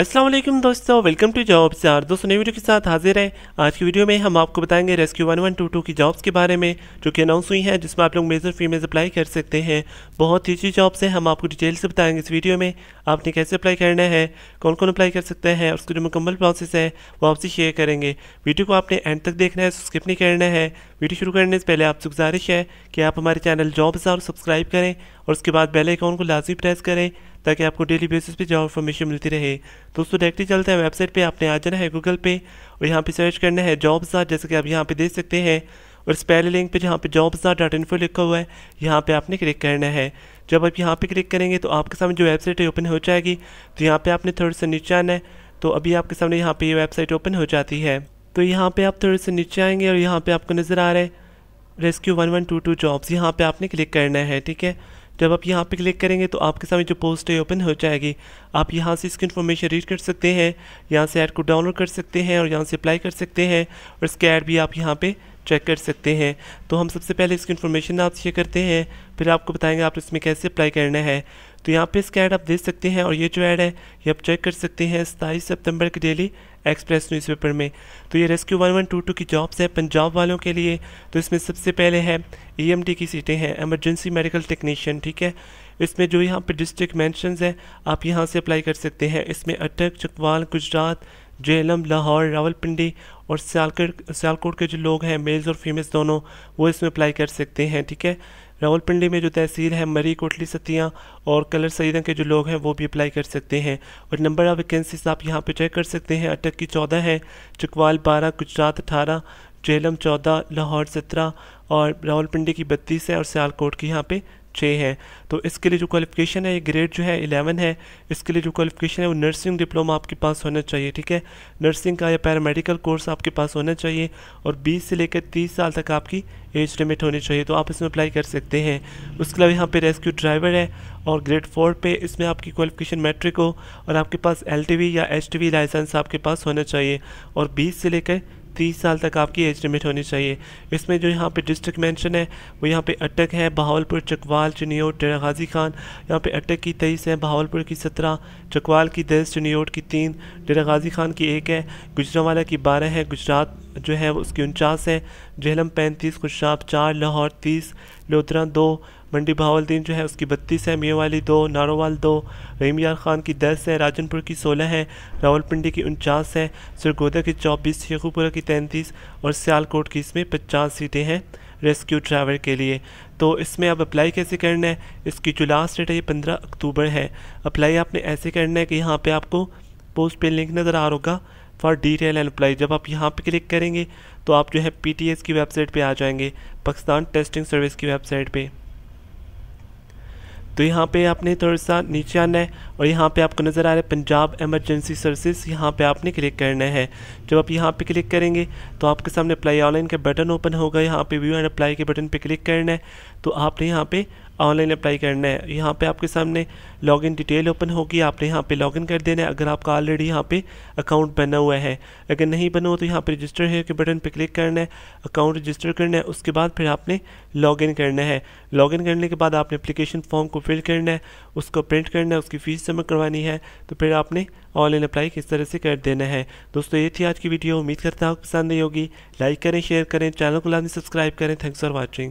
असलम दोस्तों welcome to job चार दोस्तों नई वीडियो के साथ हाजिर हैं आज की वीडियो में हम आपको बताएंगे rescue one one two two की जॉब्स के बारे में जो कि अनाउंस हुई हैं जिसमें आप लोग मेजर फीमेल अप्लाई कर सकते हैं बहुत ही अच्छी जॉब्स हैं हम आपको डिटेल से बताएंगे इस वीडियो में आपने कैसे अप्लाई करना है कौन कौन अप्लाई कर सकते हैं उसका जो मुकम्मल प्रोसेस है वो आपसे शेयर करेंगे वीडियो को आपने एंड तक देखना है स्किप नहीं करना है वीडियो शुरू करने से पहले आपसे गुजारिश है कि आप हमारे चैनल जॉब और सब्सक्राइब करें और उसके बाद बेल आइकॉन को लाजमी प्रेस करें ताकि आपको डेली बेसिस पे जॉब इन्फॉर्मेशन मिलती रहे दोस्तों डायरेक्टली चलते हैं वेबसाइट पे आपने आ जाना है गूगल पे और यहाँ पे सर्च करना है जॉब्स जैसे कि आप यहाँ पे देख सकते हैं और इस पहले लिंक पे जहाँ पे जॉब्स डॉट इन्फो लिखा हुआ है यहाँ पे आपने क्लिक करना है जब आप यहाँ पे क्लिक करेंगे तो आपके सामने जो वेबसाइट है ओपन हो जाएगी तो यहाँ पर आपने थोड़ा सा नीचे आना है तो अभी आपके सामने यहाँ पर ये वेबसाइट ओपन हो जाती है तो यहाँ पर आप थोड़े से नीचे आएंगे और यहाँ पर आपको नज़र आ रहा है rescue one one two two jobs यहाँ पर आपने क्लिक करना है ठीक है जब आप यहाँ पे क्लिक करेंगे तो आपके सामने जो पोस्ट है ओपन हो जाएगी आप यहाँ से इसकी इन्फॉर्मेशन रीड कर सकते हैं यहाँ से ऐड को डाउनलोड कर सकते हैं और यहाँ से अप्लाई कर सकते हैं और इसके ऐड भी आप यहाँ पर चेक कर सकते हैं तो हम सबसे पहले इसकी इन्फॉर्मेशन आप शेयर करते हैं फिर आपको बताएंगे आप इसमें कैसे अप्लाई करना है तो यहाँ पे इसका ऐड आप देख सकते हैं और ये जो ऐड है ये आप चेक कर सकते हैं सताईस सितंबर की डेली एक्सप्रेस न्यूज़पेपर में तो ये rescue one one two two की जॉब्स हैं पंजाब वालों के लिए तो इसमें सबसे पहले है ई e की सीटें हैं एमरजेंसी मेडिकल टेक्नीशियन ठीक है इसमें जो यहाँ पर डिस्ट्रिक्ट मैंशनस हैं आप यहाँ से अप्लाई कर सकते हैं इसमें अटक चकवाल गुजरात जेलम लाहौर रावलपिंडी और सियालकोट सियालकोट के जो लोग हैं मेल्स और फीमेल्स दोनों वो इसमें अप्लाई कर सकते हैं ठीक है रावलपिंडी में जो तहसील है मरी कोटली सतियाँ और कलर सईदा के जो लोग हैं वो भी अप्लाई कर सकते हैं और नंबर ऑफ़ वैकेंसीज आप यहाँ पे चेक कर सकते हैं अटक की चौदह है चकवाल बारह गुजरात अठारह जेलम चौदह लाहौर सत्रह और रावलपिंडी की बत्तीस है और सियालकोट की यहाँ पे छः है तो इसके लिए जो क्वालिफिकेशन है ग्रेड जो है इलेवन है इसके लिए जो क्वालिफिकेशन है वो नर्सिंग डिप्लोमा आपके पास होना चाहिए ठीक है नर्सिंग का या पैरामेडिकल कोर्स आपके पास होना चाहिए और बीस से लेकर तीस साल तक आपकी एज लिमिट होनी चाहिए तो आप इसमें अप्लाई कर सकते हैं उसके अलावा यहाँ पर रेस्क्यू ड्राइवर है और ग्रेड फोर पे इसमें आपकी क्वालिफिकेशन मैट्रिक हो और आपके पास एल या एच लाइसेंस आपके पास होना चाहिए और बीस से लेकर तीस साल तक आपकी एज लिमिट होनी चाहिए इसमें जो यहाँ पे डिस्ट्रिक्ट मेंशन है वो यहाँ पे अटक है बहावलपुर चकवाल चुनियोट डेरा गाजी खान यहाँ पे अटक की तेईस है बहावलपुर की सत्रह चकवाल की दस चुनियोट की तीन डेरा गाजी खान की एक है गुजरावाला की बारह है गुजरात जो है उसकी उनचास है जहलम पैंतीस खुशाब चार लाहौर तीस लोधरा दो मंडी बहावलद्दीन जो है उसकी बत्तीस है मियावाली दो नारोवाल दो रहीम यार ख़ान की दस है राजनपुर की सोलह है रावलपिंडी की उनचास है सरगोदा की चौबीस शेखुपुरा की तैंतीस और सियालकोट की इसमें पचास सीटें हैं रेस्क्यू ड्राइवर के लिए तो इसमें आप अप्लाई कैसे करना है इसकी जो लास्ट डेट है ये पंद्रह अक्टूबर है अप्लाई आपने ऐसे करना है कि यहाँ पर आपको पोस्ट पे लिंक नज़र आ रहा होगा फॉर डिटेल अप्लाई जब आप यहाँ पे क्लिक करेंगे तो आप जो है पी की वेबसाइट पे आ जाएंगे पाकिस्तान टेस्टिंग सर्विस की वेबसाइट पे तो यहाँ पे आपने थोड़ा सा नीचे आना है और यहाँ पे आपको नज़र आ रहा है पंजाब एमरजेंसी सर्विस यहाँ पे आपने क्लिक करना है जब आप यहाँ पे क्लिक करेंगे तो आपके सामने अप्लाई ऑनलाइन का बटन ओपन होगा यहाँ पे व्यू एंड अप्लाई के बटन पे क्लिक करना है तो आपने यहाँ पे ऑनलाइन अप्लाई करना है यहाँ पे आपके सामने लॉगिन डिटेल ओपन होगी आपने यहाँ पे लॉगिन कर देना है अगर आपका ऑलरेडी यहाँ पे अकाउंट बना हुआ है अगर नहीं बना हो तो यहाँ पे रजिस्टर है के बटन पे क्लिक करना है अकाउंट रजिस्टर करना है उसके बाद फिर आपने लॉगिन करना है लॉगिन करने के बाद आपने अप्लीकेशन फॉर्म को फिल करना है उसको प्रिंट करना है उसकी फ़ीस जमा करवानी है तो फिर आपने ऑनलाइन अप्लाई किस तरह से कर देना है दोस्तों ये थी आज की वीडियो उम्मीद करता हूँ पसंद नहीं होगी लाइक करें शेयर करें चैनल को लाने सब्सक्राइब करें थैंक्स फॉर वॉचिंग